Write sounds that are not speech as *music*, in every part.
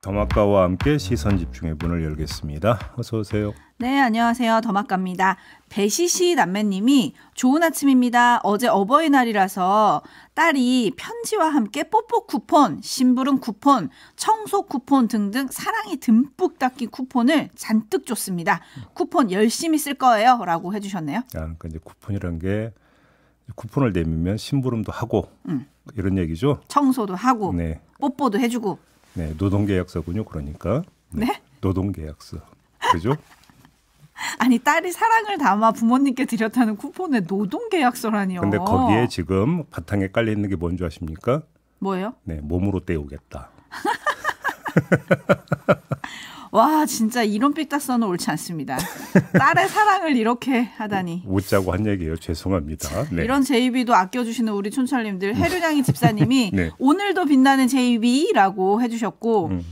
더마카와 함께 시선 집중의 문을 열겠습니다. 어서 오세요. 네, 안녕하세요. 더마카입니다. 배시시 남매님이 좋은 아침입니다. 어제 어버이날이라서 딸이 편지와 함께 뽀뽀 쿠폰, 심부름 쿠폰, 청소 쿠폰 등등 사랑이 듬뿍 닦인 쿠폰을 잔뜩 줬습니다. 쿠폰 열심히 쓸 거예요. 라고 해주셨네요. 아, 그러니까 이제 쿠폰이란 게 쿠폰을 내밀면 심부름도 하고 음. 이런 얘기죠. 청소도 하고 네. 뽀뽀도 해주고 네, 노동계약서군요. 그러니까. 네? 네? 노동계약서. 그죠? *laughs* 아니 딸이 사랑을 담아 부모님께 드렸다는 쿠폰에 노동계약서라니요. 근데 거기에 지금 바탕에 깔려 있는 게 뭔지 아십니까? 뭐예요? 네, 몸으로 때우겠다. *laughs* 와 진짜 이런 삑딱선은 옳지 않습니다. 딸의 사랑을 이렇게 하다니. 웃자고 한 얘기예요. 죄송합니다. 네. 이런 제이비도 아껴주시는 우리 촌철님들 해류량이 집사님이 *laughs* 네. 오늘도 빛나는 제이비라고 해주셨고 음.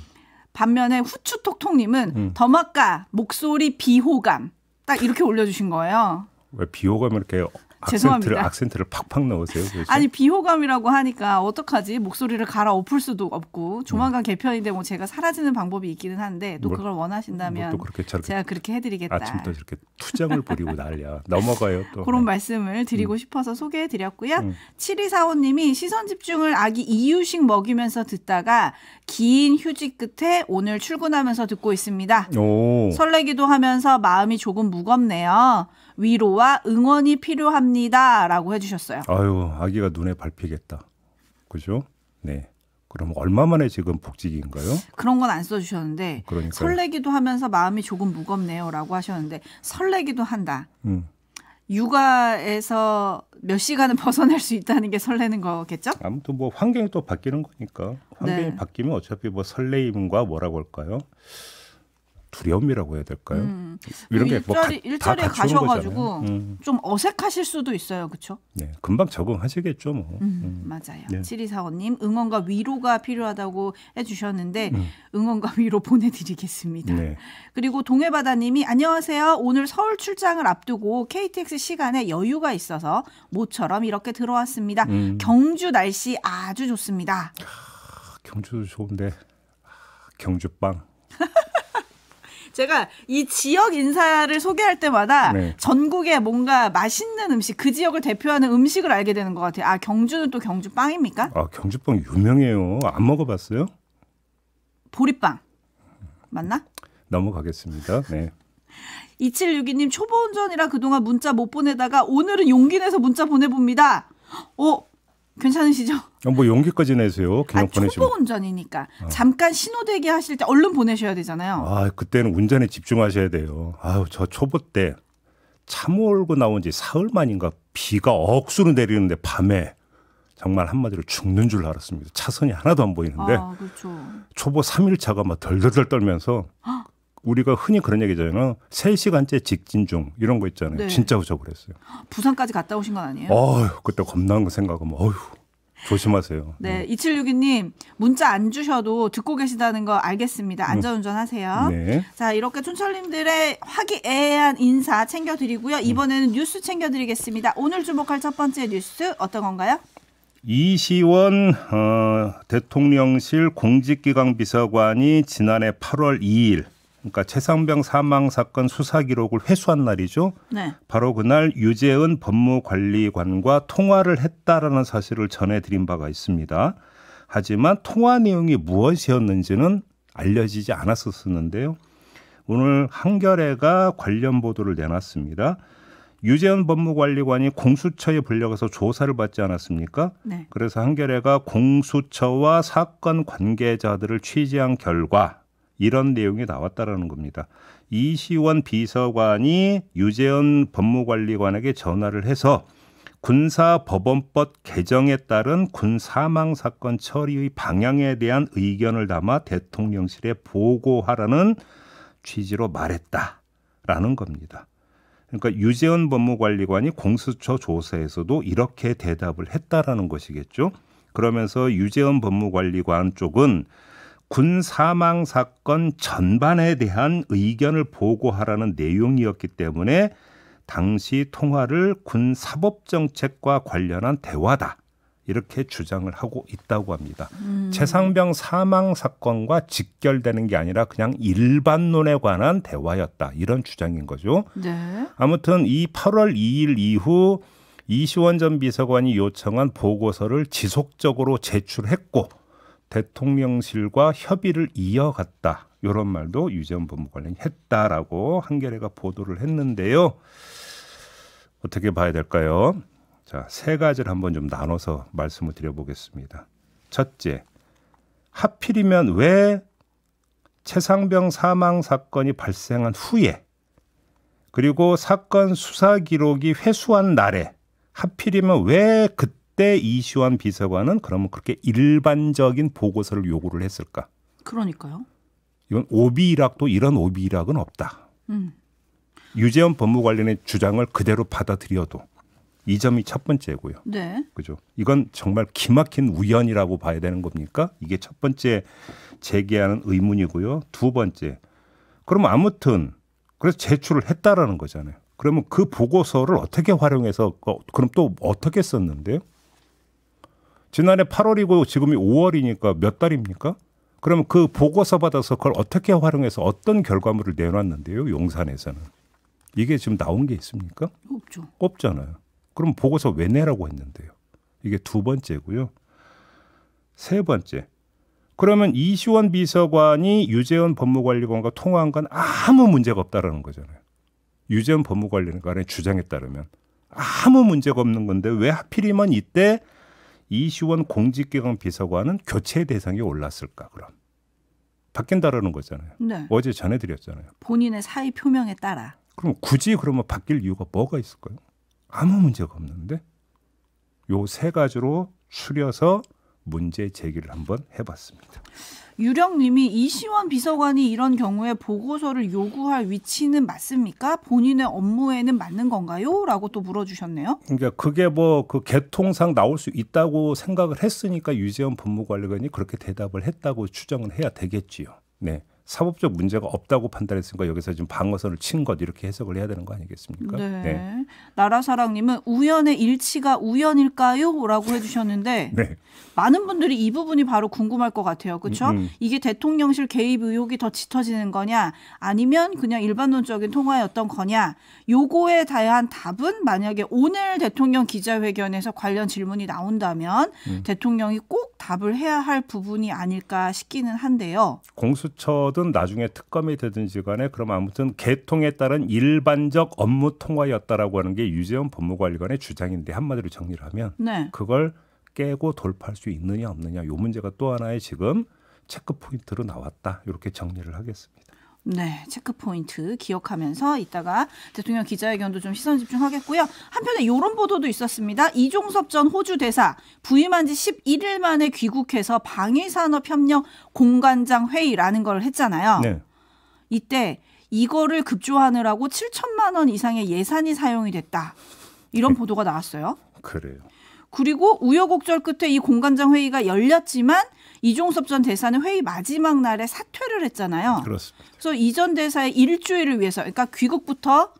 반면에 후추톡톡님은 음. 더마까 목소리 비호감 딱 이렇게 올려주신 거예요. 왜 비호감을 이렇게 악센트를, 죄송합니다. 악센트를 팍팍 넣으세요. 그래서. 아니 비호감이라고 하니까 어떡하지? 목소리를 갈아엎을 수도 없고 조만간 음. 개편인데 뭐 제가 사라지는 방법이 있기는 한데 또 뭘, 뭐 그걸 원하신다면 또 그렇게 저렇게 제가 그렇게 해드리겠다. 아침부터 이렇게 투정을 부리고 난리야. 넘어가요 또. 그런 네. 말씀을 드리고 음. 싶어서 소개해드렸고요. 음. 7 2 4님이 시선 집중을 아기 이유식 먹이면서 듣다가 긴 휴지 끝에 오늘 출근하면서 듣고 있습니다. 오. 설레기도 하면서 마음이 조금 무겁네요. 위로와 응원이 필요합니다라고 해주셨어요. 아유 아기가 눈에 밟히겠다. 그죠? 네. 그럼 얼마만에 지금 복직인가요? 그런 건 안 써주셨는데 그러니까요. 설레기도 하면서 마음이 조금 무겁네요라고 하셨는데 설레기도 한다. 음. 육아에서 몇 시간은 *laughs* 벗어날 수 있다는 게 설레는 거겠죠? 아무튼 뭐 환경이 또 바뀌는 거니까 환경이 네. 바뀌면 어차피 뭐 설레임과 뭐라고 할까요? 두려움이라고 해야 될까요? 음. 뭐 이런 게뭐 일자리에 가셔가지고 음. 좀 어색하실 수도 있어요, 그렇죠? 네, 금방 적응하시겠죠, 뭐. 음, 음. 맞아요. 네. 7245님 응원과 위로가 필요하다고 해주셨는데 음. 응원과 위로 보내드리겠습니다. 네. 그리고 동해바다님이 안녕하세요. 오늘 서울 출장을 앞두고 KTX 시간에 여유가 있어서 모처럼 이렇게 들어왔습니다. 음. 경주 날씨 아주 좋습니다. 아, 경주 좋은데 아, 경주빵. 제가 이 지역 인사를 소개할 때마다 네. 전국에 뭔가 맛있는 음식, 그 지역을 대표하는 음식을 알게 되는 것 같아요. 아, 경주는 또 경주 빵입니까? 아, 경주 빵 유명해요. 안 먹어봤어요? 보리빵. 맞나? 넘어가겠습니다. 네. 2762님 *laughs* 초보 운전이라 그동안 문자 못 보내다가 오늘은 용기 내서 문자 보내봅니다. 어, 괜찮으시죠? 어, 뭐 용기까지 내세요. 그냥 아, 보내시면. 초보 운전이니까 어. 잠깐 신호 대기 하실 때 얼른 보내셔야 되잖아요. 아 그때는 운전에 집중하셔야 돼요. 아유 저 초보 때 차몰고 나온 지 사흘 만인가 비가 억수로 내리는데 밤에 정말 한마디로 죽는 줄 알았습니다. 차선이 하나도 안 보이는데 아, 그렇죠. 초보 3일차가 막 덜덜덜 떨면서 우리가 흔히 그런 얘기잖아요. 3시간째 직진 중 이런 거 있잖아요. 네. 진짜 후적을 했어요. 부산까지 갔다 오신 건 아니에요? 어휴, 그때 겁나는 거 생각하면 어휴. 조심하세요. 네, 네. 음. 2762님 문자 안 주셔도 듣고 계시다는 거 알겠습니다. 음. 안전운전 하세요. 네. 자 이렇게 촌철님들의 화기애애한 인사 챙겨드리고요. 음. 이번에는 음. 뉴스 챙겨드리겠습니다. 오늘 주목할 첫 번째 뉴스 어떤 건가요? 이시원 어, 대통령실 공직기강비서관이 지난해 8월 2일 그러니까 최상병 사망 사건 수사 기록을 회수한 날이죠. 네. 바로 그날 유재은 법무관리관과 통화를 했다라는 사실을 전해드린 바가 있습니다. 하지만 통화 내용이 무엇이었는지는 알려지지 않았었는데요. 었 오늘 한겨레가 관련 보도를 내놨습니다. 유재현 법무관리관이 공수처에 불려가서 조사를 받지 않았습니까? 네. 그래서 한겨레가 공수처와 사건 관계자들을 취재한 결과 이런 내용이 나왔다라는 겁니다. 이시원 비서관이 유재현 법무관리관에게 전화를 해서 군사법원법 개정에 따른 군 사망 사건 처리의 방향에 대한 의견을 담아 대통령실에 보고하라는 취지로 말했다라는 겁니다. 그러니까 유재현 법무관리관이 공수처 조사에서도 이렇게 대답을 했다라는 것이겠죠. 그러면서 유재현 법무관리관 쪽은 군 사망 사건 전반에 대한 의견을 보고하라는 내용이었기 때문에 당시 통화를 군 사법 정책과 관련한 대화다. 이렇게 주장을 하고 있다고 합니다. 음. 최상병 사망 사건과 직결되는 게 아니라 그냥 일반론에 관한 대화였다. 이런 주장인 거죠. 네. 아무튼 이 8월 2일 이후 이시원 전 비서관이 요청한 보고서를 지속적으로 제출했고 대통령실과 협의를 이어갔다. 이런 말도 유재원 법무관련이 했다라고 한겨레가 보도를 했는데요. 어떻게 봐야 될까요? 자, 세 가지를 한번 좀 나눠서 말씀을 드려보겠습니다. 첫째, 하필이면 왜 최상병 사망 사건이 발생한 후에 그리고 사건 수사 기록이 회수한 날에 하필이면 왜 그때 그때 이시환 비서관은 그러면 그렇게 일반적인 보고서를 요구를 했을까? 그러니까요. 이건 오비일학도 이런 오비일학은 없다. 음. 유재원 법무관련의 주장을 그대로 받아들여도 이 점이 첫 번째고요. 네. 그죠. 이건 정말 기막힌 우연이라고 봐야 되는 겁니까? 이게 첫 번째 제기하는 의문이고요. 두 번째. 그럼 아무튼 그래서 제출을 했다라는 거잖아요. 그러면 그 보고서를 어떻게 활용해서 그, 그럼 또 어떻게 썼는데요? 지난해 8월이고 지금이 5월이니까 몇 달입니까? 그러면 그 보고서 받아서 그걸 어떻게 활용해서 어떤 결과물을 내놨는데요, 용산에서는. 이게 지금 나온 게 있습니까? 없죠. 없잖아요. 그럼 보고서 왜 내라고 했는데요? 이게 두 번째고요. 세 번째. 그러면 이시원 비서관이 유재원 법무관리관과 통화한 건 아무 문제가 없다라는 거잖아요. 유재원 법무관리관의 주장에 따르면 아무 문제가 없는 건데 왜 하필이면 이때 이시원 공직기강 비서관은 교체 대상이 올랐을까 그럼 바뀐다라는 거잖아요. 네. 어제 전해드렸잖아요. 본인의 사의 표명에 따라. 그럼 굳이 그러면 바뀔 이유가 뭐가 있을까요? 아무 문제가 없는데 요 세 가지로 추려서 문제 제기를 한번 해봤습니다. 유령님이 이시원 비서관이 이런 경우에 보고서를 요구할 위치는 맞습니까? 본인의 업무에는 맞는 건가요? 라고 또 물어주셨네요. 그러니까 그게 뭐 그 개통상 나올 수 있다고 생각을 했으니까 유재원 법무관리관이 그렇게 대답을 했다고 추정을 해야 되겠지요. 네. 사법적 문제가 없다고 판단했으니까 여기서 지금 방어선을 친 것 이렇게 해석을 해야 되는 거 아니겠습니까? 네. 네. 나라사랑님은 우연의 일치가 우연일까요?라고 해주셨는데 네. 많은 분들이 이 부분이 바로 궁금할 것 같아요. 그렇죠? 음, 음. 이게 대통령실 개입 의혹이 더 짙어지는 거냐 아니면 그냥 일반론적인 통화였던 거냐 요거에 대한 답은 만약에 오늘 대통령 기자회견에서 관련 질문이 나온다면 음. 대통령이 꼭 답을 해야 할 부분이 아닐까 싶기는 한데요. 공수처든 나중에 특검이 되든지 간에 그럼 아무튼 개통에 따른 일반적 업무 통화였다라고 하는 게 유재원 법무관리관의 주장인데 한마디로 정리를 하면 네. 그걸 깨고 돌파할 수 있느냐 없느냐 요 문제가 또 하나의 지금 체크 포인트로 나왔다 이렇게 정리를 하겠습니다. 네, 체크 포인트 기억하면서 이따가 대통령 기자회견도 좀 시선 집중하겠고요. 한편에 이런 보도도 있었습니다. 이종섭 전 호주 대사 부임한 지 11일 만에 귀국해서 방위산업협력 공관장 회의라는 걸 했잖아요. 네. 이때 이거를 급조하느라고 7천만 원 이상의 예산이 사용이 됐다. 이런 그 보도가 나왔어요. 그래요. 그리고 우여곡절 끝에 이 공관장 회의가 열렸지만 이종섭 전 대사는 회의 마지막 날에 사퇴를 했잖아요. 그렇습니다. 그래서 이전 대사의 일주일을 위해서 그러니까 귀국부터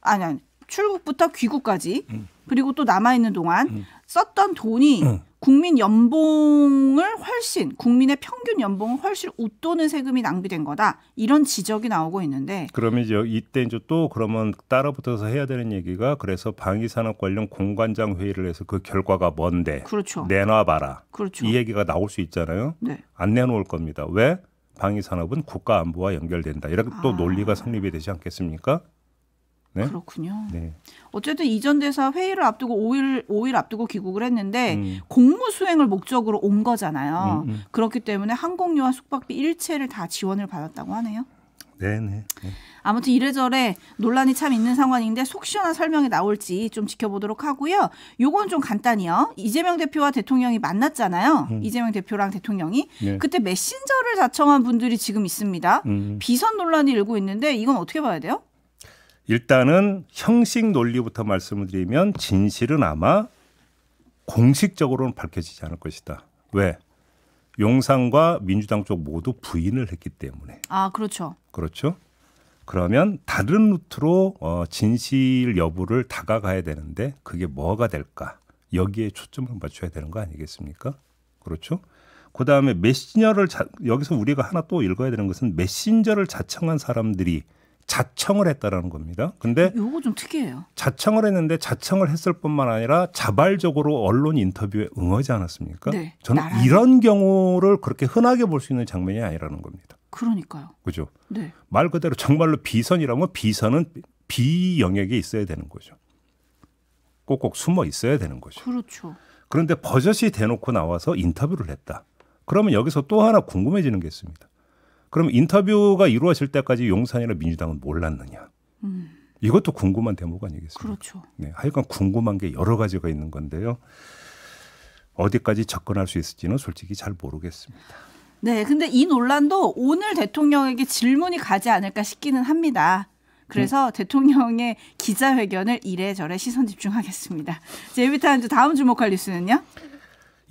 아니 아니 출국부터 귀국까지 음. 그리고 또 남아 있는 동안 음. 썼던 돈이 응. 국민 연봉을 훨씬 국민의 평균 연봉을 훨씬 웃도는 세금이 낭비된 거다 이런 지적이 나오고 있는데 그러면 이제 이때 이제 또 그러면 따라붙어서 해야 되는 얘기가 그래서 방위산업 관련 공관장 회의를 해서 그 결과가 뭔데 그렇죠. 내놔봐라 그렇죠. 이 얘기가 나올 수 있잖아요 네. 안 내놓을 겁니다 왜 방위산업은 국가안보와 연결된다 이렇게 또 아. 논리가 성립이 되지 않겠습니까 네? 그렇군요. 네. 어쨌든 이전 대사 회의를 앞두고 5일 5일 앞두고 귀국을 했는데 음. 공무 수행을 목적으로 온 거잖아요. 음, 음. 그렇기 때문에 항공료와 숙박비 일체를 다 지원을 받았다고 하네요. 네네. 네, 네. 아무튼 이래저래 논란이 참 있는 상황인데 속 시원한 설명이 나올지 좀 지켜보도록 하고요. 요건 좀 간단히요. 이재명 대표와 대통령이 만났잖아요. 음. 이재명 대표랑 대통령이 네. 그때 메신저를 자청한 분들이 지금 있습니다. 음. 비선 논란이 일고 있는데 이건 어떻게 봐야 돼요? 일단은 형식 논리부터 말씀을 드리면 진실은 아마 공식적으로는 밝혀지지 않을 것이다. 왜? 용산과 민주당 쪽 모두 부인을 했기 때문에. 아, 그렇죠. 그렇죠. 그러면 다른 루트로 어, 진실 여부를 다가가야 되는데 그게 뭐가 될까? 여기에 초점을 맞춰야 되는 거 아니겠습니까? 그렇죠? 그 다음에 메신저를 자, 여기서 우리가 하나 또 읽어야 되는 것은 메신저를 자청한 사람들이 자청을 했다라는 겁니다. 근데 요거 좀 특이해요. 자청을 했는데 자청을 했을 뿐만 아니라 자발적으로 언론 인터뷰에 응하지 않았습니까? 네, 저는 나라는... 이런 경우를 그렇게 흔하게 볼 수 있는 장면이 아니라는 겁니다. 그러니까요. 그죠? 네. 말 그대로 정말로 비선이라면 비선은 비 영역에 있어야 되는 거죠. 꼭꼭 숨어 있어야 되는 거죠. 그렇죠. 그런데 버젓이 대놓고 나와서 인터뷰를 했다. 그러면 여기서 또 하나 궁금해지는 게 있습니다. 그럼 인터뷰가 이루어질 때까지 용산이나 민주당은 몰랐느냐? 음. 이것도 궁금한 대목 아니겠습니까? 그렇죠. 네, 하여간 궁금한 게 여러 가지가 있는 건데요. 어디까지 접근할 수 있을지는 솔직히 잘 모르겠습니다. 네, 근데 이 논란도 오늘 대통령에게 질문이 가지 않을까 싶기는 합니다. 그래서 음. 대통령의 기자회견을 이래저래 시선 집중하겠습니다. 제이비타임즈 다음 주목할 뉴스는요?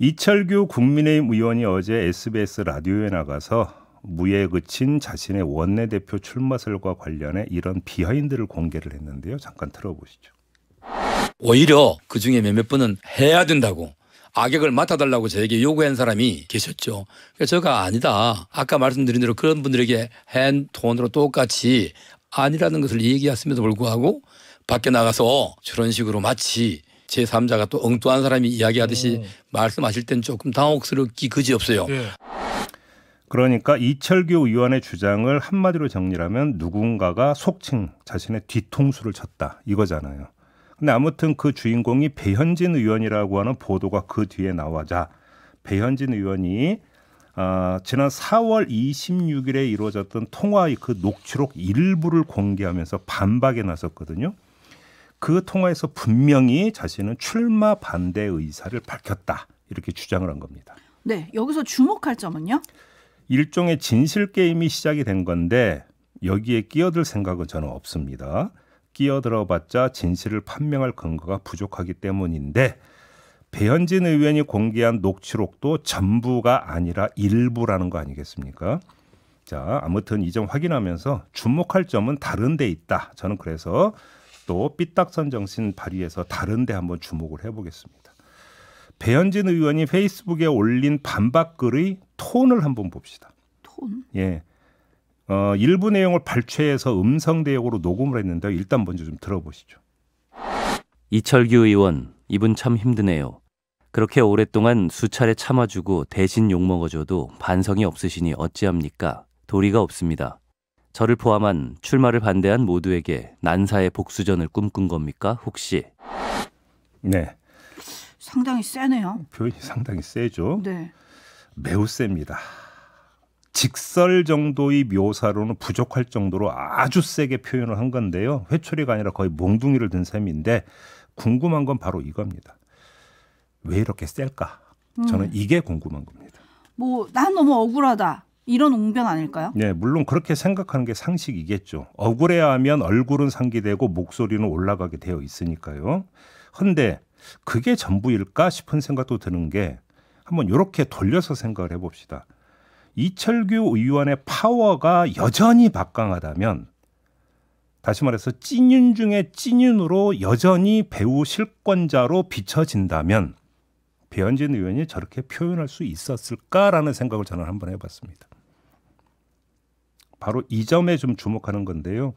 이철규 국민의힘 의원이 어제 SBS 라디오에 나가서 무에 예 그친 자신의 원내대표 출마설과 관련해 이런 비하인드를 공개를 했는데요. 잠깐 들어보시죠. 오히려 그중에 몇몇 분은 해야 된다고 악역을 맡아달라고 저에게 요구한 사람이 계셨죠. 제가 그러니까 아니다. 아까 말씀드린 대로 그런 분들에게 한 톤으로 똑같이 아니라는 것을 얘기했음에도 불구하고 밖에 나가서 저런 식으로 마치 제3자가 또 엉뚱한 사람이 이야기하듯이 오. 음. 말씀하실 땐 조금 당혹스럽기 그지없어요. 예. 그러니까 이철규 의원의 주장을 한마디로 정리하면 누군가가 속칭 자신의 뒤통수를 쳤다 이거잖아요. 근데 아무튼 그 주인공이 배현진 의원이라고 하는 보도가 그 뒤에 나와자 배현진 의원이 어, 지난 4월 26일에 이루어졌던 통화의 그 녹취록 일부를 공개하면서 반박에 나섰거든요. 그 통화에서 분명히 자신은 출마 반대 의사를 밝혔다 이렇게 주장을 한 겁니다. 네, 여기서 주목할 점은요. 일종의 진실 게임이 시작이 된 건데 여기에 끼어들 생각은 저는 없습니다. 끼어들어봤자 진실을 판명할 근거가 부족하기 때문인데 배현진 의원이 공개한 녹취록도 전부가 아니라 일부라는 거 아니겠습니까? 자, 아무튼 이 점 확인하면서 주목할 점은 다른 데 있다. 저는 그래서 또 삐딱선 정신 발휘해서 다른 데 한번 주목을 해보겠습니다. 배현진 의원이 페이스북에 올린 반박글의 톤을 한번 봅시다. 톤. 예. 어, 일부 내용을 발췌해서 음성 대역으로 녹음을 했는데 일단 먼저 좀 들어보시죠. 이철규 의원, 이분 참 힘드네요. 그렇게 오랫동안 수차례 참아주고 대신 욕먹어줘도 반성이 없으시니 어찌합니까? 도리가 없습니다. 저를 포함한 출마를 반대한 모두에게 난사의 복수전을 꿈꾼 겁니까? 혹시? 네. 상당히 세네요. 표현이 상당히 세죠. 네. 매우 셉니다. 직설 정도의 묘사로는 부족할 정도로 아주 세게 표현을 한 건데요. 회초리가 아니라 거의 몽둥이를 든 셈인데 궁금한 건 바로 이겁니다. 왜 이렇게 셀까? 저는 음. 이게 궁금한 겁니다. 뭐 난 너무 억울하다. 이런 웅변 아닐까요? 네, 물론 그렇게 생각하는 게 상식이겠죠. 억울해 하면 얼굴은 상기되고 목소리는 올라가게 되어 있으니까요. 근데 그게 전부일까 싶은 생각도 드는 게 한번 이렇게 돌려서 생각을 해봅시다. 이철규 의원의 파워가 여전히 막강하다면 다시 말해서 찐윤 중에 찐윤으로 여전히 배우 실권자로 비춰진다면 배현진 의원이 저렇게 표현할 수 있었을까라는 생각을 저는 한번 해봤습니다. 바로 이 점에 좀 주목하는 건데요.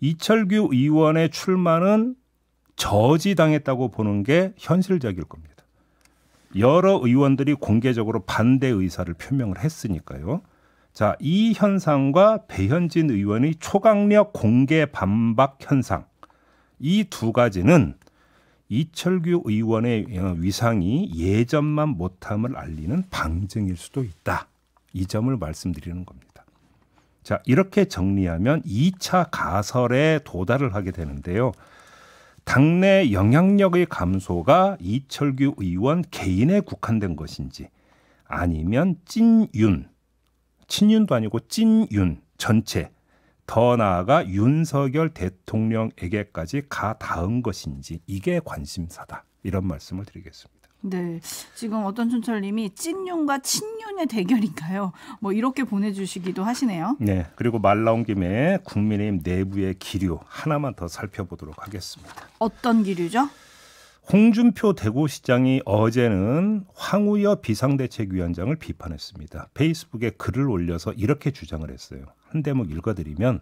이철규 의원의 출마는 저지당했다고 보는 게 현실적일 겁니다. 여러 의원들이 공개적으로 반대 의사를 표명을 했으니까요. 자, 이 현상과 배현진 의원의 초강력 공개 반박 현상 이 두 가지는 이철규 의원의 어, 위상이 예전만 못함을 알리는 방증일 수도 있다. 이 점을 말씀드리는 겁니다. 자, 이렇게 정리하면 2차 가설에 도달을 하게 되는데요. 당내 영향력의 감소가 이철규 의원 개인에 국한된 것인지 아니면 찐윤, 친윤도 아니고 찐윤 전체 더 나아가 윤석열 대통령에게까지 가 닿은 것인지 이게 관심사다. 이런 말씀을 드리겠습니다. 네. 지금 어떤 춘철님이 찐윤과 친윤의 대결인가요? 뭐 이렇게 보내주시기도 하시네요. 네. 그리고 말 나온 김에 국민의힘 내부의 기류 하나만 더 살펴보도록 하겠습니다. 어떤 기류죠? 홍준표 대구시장이 어제는 황우여 비상대책위원장을 비판했습니다. 페이스북에 글을 올려서 이렇게 주장을 했어요. 한 대목 읽어드리면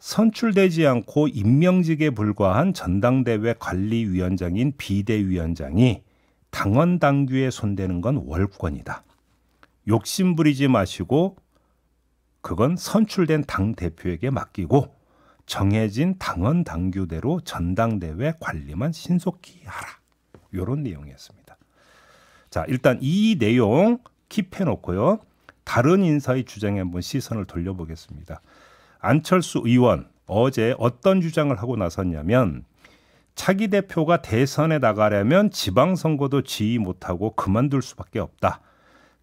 선출되지 않고 임명직에 불과한 전당대회 관리위원장인 비대위원장이 당헌 당규에 손대는 건 월권이다. 욕심 부리지 마시고 그건 선출된 당 대표에게 맡기고 정해진 당헌 당규대로 전당대회 관리만 신속히 하라. 요런 내용이었습니다. 자, 일단 이 내용 킵해 놓고요. 다른 인사의 주장에 한번 시선을 돌려보겠습니다. 안철수 의원 어제 어떤 주장을 하고 나섰냐면 차기 대표가 대선에 나가려면 지방선거도 지휘 못하고 그만둘 수밖에 없다.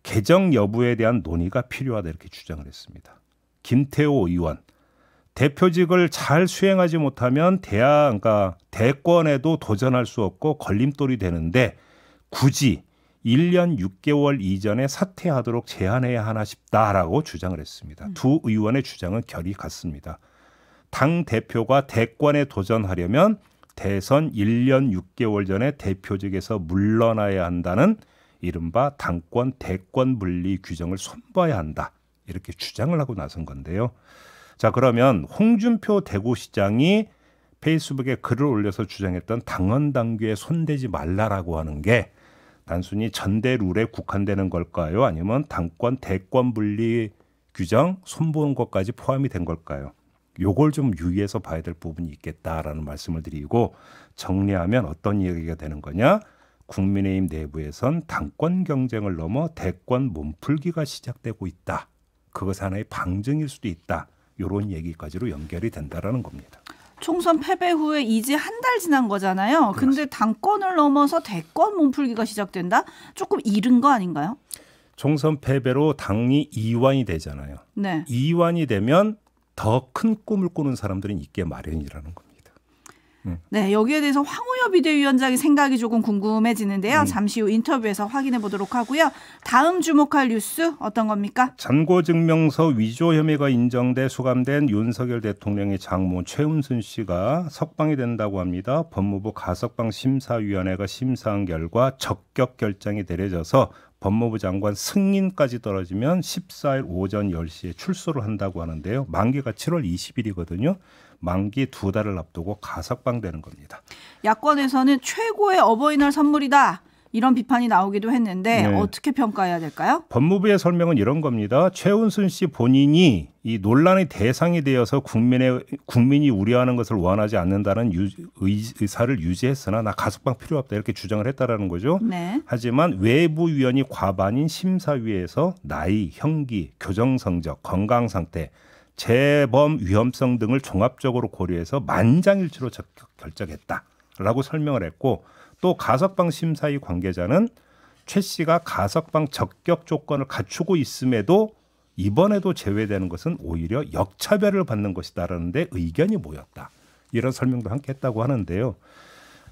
개정 여부에 대한 논의가 필요하다 이렇게 주장을 했습니다. 김태호 의원 대표직을 잘 수행하지 못하면 대안 그러니까 대권에도 도전할 수 없고 걸림돌이 되는데 굳이 1년 6개월 이전에 사퇴하도록 제한해야 하나 싶다라고 주장을 했습니다. 음. 두 의원의 주장은 결이 같습니다. 당 대표가 대권에 도전하려면 대선 1년 6개월 전에 대표직에서 물러나야 한다는 이른바 당권 대권 분리 규정을 손봐야 한다. 이렇게 주장을 하고 나선 건데요. 자, 그러면 홍준표 대구시장이 페이스북에 글을 올려서 주장했던 당헌 당규에 손대지 말라라고 하는 게 단순히 전대 룰에 국한되는 걸까요? 아니면 당권 대권 분리 규정 손보는 것까지 포함이 된 걸까요? 요걸 좀 유의해서 봐야 될 부분이 있겠다라는 말씀을 드리고 정리하면 어떤 이야기가 되는 거냐? 국민의힘 내부에선 당권 경쟁을 넘어 대권 몸풀기가 시작되고 있다. 그것 하나의 방증일 수도 있다. 요런 얘기까지로 연결이 된다라는 겁니다. 총선 패배 후에 이제 한 달 지난 거잖아요. 그렇데 당권을 넘어서 대권 몸풀기가 시작된다? 조금 이른 거 아닌가요? 총선 패배로 당이 이완이 되잖아요. 네. 이완이 되면 더큰 꿈을 꾸는 사람들은 있게 마련이라는 겁니다. 음. 네, 여기에 대해서 황우여 비대위원장의 생각이 조금 궁금해지는데요. 음. 잠시 후 인터뷰에서 확인해 보도록 하고요. 다음 주목할 뉴스 어떤 겁니까? 잔고증명서 위조 혐의가 인정돼 수감된 윤석열 대통령의 장모 최은순 씨가 석방이 된다고 합니다. 법무부 가석방 심사위원회가 심사한 결과 적격 결정이 내려져서 법무부 장관 승인까지 떨어지면 14일 오전 10시에 출소를 한다고 하는데요. 만기가 7월 20일이거든요. 만기 두 달을 앞두고 가석방되는 겁니다. 야권에서는 최고의 어버이날 선물이다. 이런 비판이 나오기도 했는데 네. 어떻게 평가해야 될까요? 법무부의 설명은 이런 겁니다. 최은순 씨 본인이 이 논란의 대상이 되어서 국민의 국민이 우려하는 것을 원하지 않는다는 유, 의사를 유지했으나 나 가석방 필요 없다 이렇게 주장을 했다라는 거죠. 네. 하지만 외부 위원이 과반인 심사위에서 나이, 형기, 교정 성적, 건강 상태 재범 위험성 등을 종합적으로 고려해서 만장일치로 결정했다라고 설명을 했고 또 가석방 심사위 관계자는 최 씨가 가석방 적격 조건을 갖추고 있음에도 이번에도 제외되는 것은 오히려 역차별을 받는 것이다라는데 의견이 모였다. 이런 설명도 함께 했다고 하는데요.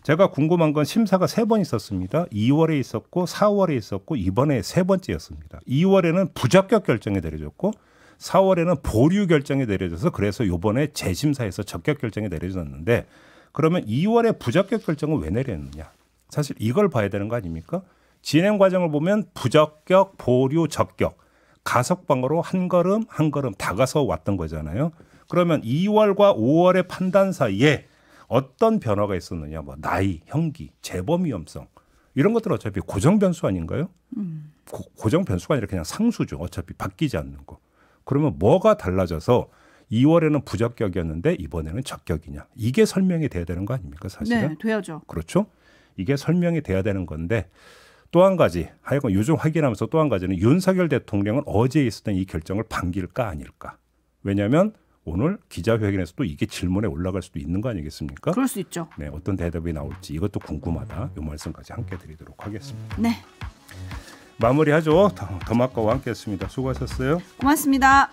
제가 궁금한 건 심사가 세 번 있었습니다. 2월에 있었고 4월에 있었고 이번에 세 번째였습니다. 2월에는 부적격 결정이 내려졌고 4월에는 보류 결정이 내려져서 그래서 요번에 재심사에서 적격 결정이 내려졌는데 그러면 2월에 부적격 결정을 왜 내렸느냐? 사실 이걸 봐야 되는 거 아닙니까? 진행 과정을 보면 부적격, 보류, 적격, 가석방으로 한 걸음 한 걸음 다가서 왔던 거잖아요. 그러면 2월과 5월의 판단 사이에 어떤 변화가 있었느냐? 뭐 나이, 형기, 재범 위험성 이런 것들 어차피 고정 변수 아닌가요? 고, 고정 변수가 아니라 그냥 상수죠. 어차피 바뀌지 않는 거. 그러면 뭐가 달라져서 2월에는 부적격이었는데 이번에는 적격이냐. 이게 설명이 돼야 되는 거 아닙니까, 사실은? 네, 돼야죠. 그렇죠? 이게 설명이 돼야 되는 건데 또 한 가지, 하여간 요즘 확인하면서 또 한 가지는 윤석열 대통령은 어제 있었던 이 결정을 반길까 아닐까. 왜냐하면 오늘 기자회견에서도 이게 질문에 올라갈 수도 있는 거 아니겠습니까? 그럴 수 있죠. 네, 어떤 대답이 나올지 이것도 궁금하다. 이 말씀까지 함께 드리도록 하겠습니다. 네. 마무리하죠. 더마과와 함께했습니다. 수고하셨어요. 고맙습니다.